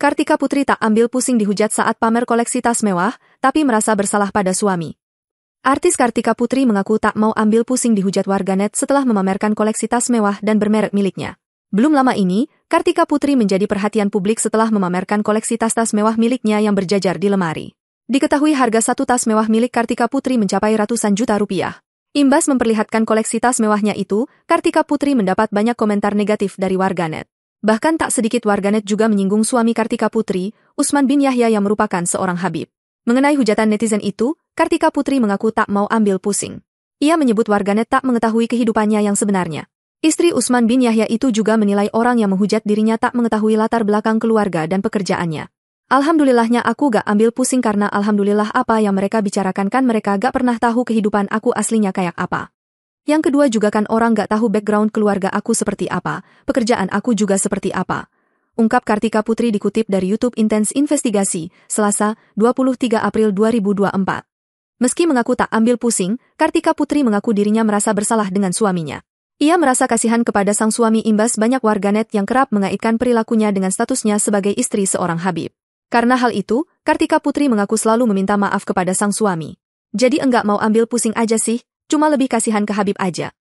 Kartika Putri tak ambil pusing dihujat saat pamer koleksi tas mewah, tapi merasa bersalah pada suami. Artis Kartika Putri mengaku tak mau ambil pusing dihujat warganet setelah memamerkan koleksi tas mewah dan bermerek miliknya. Belum lama ini, Kartika Putri menjadi perhatian publik setelah memamerkan koleksi tas-tas mewah miliknya yang berjajar di lemari. Diketahui harga satu tas mewah milik Kartika Putri mencapai ratusan juta rupiah. Imbas memperlihatkan koleksi tas mewahnya itu, Kartika Putri mendapat banyak komentar negatif dari warganet. Bahkan tak sedikit warganet juga menyinggung suami Kartika Putri, Usman bin Yahya yang merupakan seorang Habib. Mengenai hujatan netizen itu, Kartika Putri mengaku tak mau ambil pusing. Ia menyebut warganet tak mengetahui kehidupannya yang sebenarnya. Istri Usman bin Yahya itu juga menilai orang yang menghujat dirinya tak mengetahui latar belakang keluarga dan pekerjaannya. Alhamdulillahnya aku gak ambil pusing karena alhamdulillah apa yang mereka bicarakan kan mereka gak pernah tahu kehidupan aku aslinya kayak apa. Yang kedua juga kan orang gak tahu background keluarga aku seperti apa, pekerjaan aku juga seperti apa. Ungkap Kartika Putri dikutip dari YouTube Intense Investigasi, Selasa, 23 April 2024. Meski mengaku tak ambil pusing, Kartika Putri mengaku dirinya merasa bersalah dengan suaminya. Ia merasa kasihan kepada sang suami imbas banyak warganet yang kerap mengaitkan perilakunya dengan statusnya sebagai istri seorang Habib. Karena hal itu, Kartika Putri mengaku selalu meminta maaf kepada sang suami. Jadi enggak mau ambil pusing aja sih, cuma lebih kasihan ke Habib aja.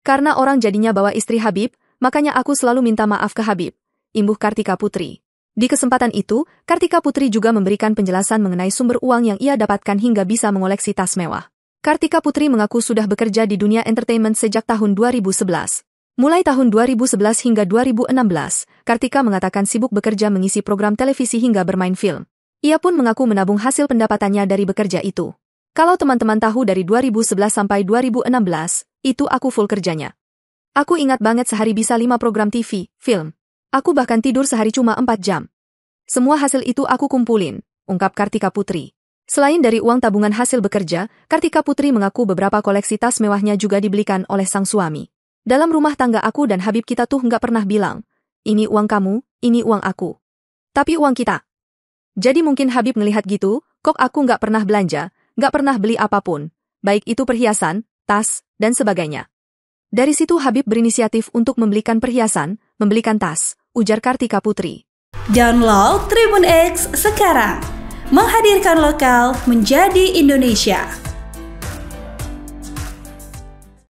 Karena orang jadinya bawa istri Habib, makanya aku selalu minta maaf ke Habib, imbuh Kartika Putri. Di kesempatan itu, Kartika Putri juga memberikan penjelasan mengenai sumber uang yang ia dapatkan hingga bisa mengoleksi tas mewah. Kartika Putri mengaku sudah bekerja di dunia entertainment sejak tahun 2011. Mulai tahun 2011 hingga 2016, Kartika mengatakan sibuk bekerja mengisi program televisi hingga bermain film. Ia pun mengaku menabung hasil pendapatannya dari bekerja itu. Kalau teman-teman tahu dari 2011 sampai 2016, itu aku full kerjanya. Aku ingat banget sehari bisa 5 program TV, film. Aku bahkan tidur sehari cuma 4 jam. Semua hasil itu aku kumpulin, ungkap Kartika Putri. Selain dari uang tabungan hasil bekerja, Kartika Putri mengaku beberapa koleksi tas mewahnya juga dibelikan oleh sang suami. Dalam rumah tangga aku dan Habib kita tuh nggak pernah bilang, ini uang kamu, ini uang aku. Tapi uang kita. Jadi mungkin Habib melihat gitu, kok aku nggak pernah belanja, gak pernah beli apapun, baik itu perhiasan, tas, dan sebagainya. Dari situ Habib berinisiatif untuk membelikan perhiasan, membelikan tas, ujar Kartika Putri. Download Tribun X sekarang. Menghadirkan lokal menjadi Indonesia.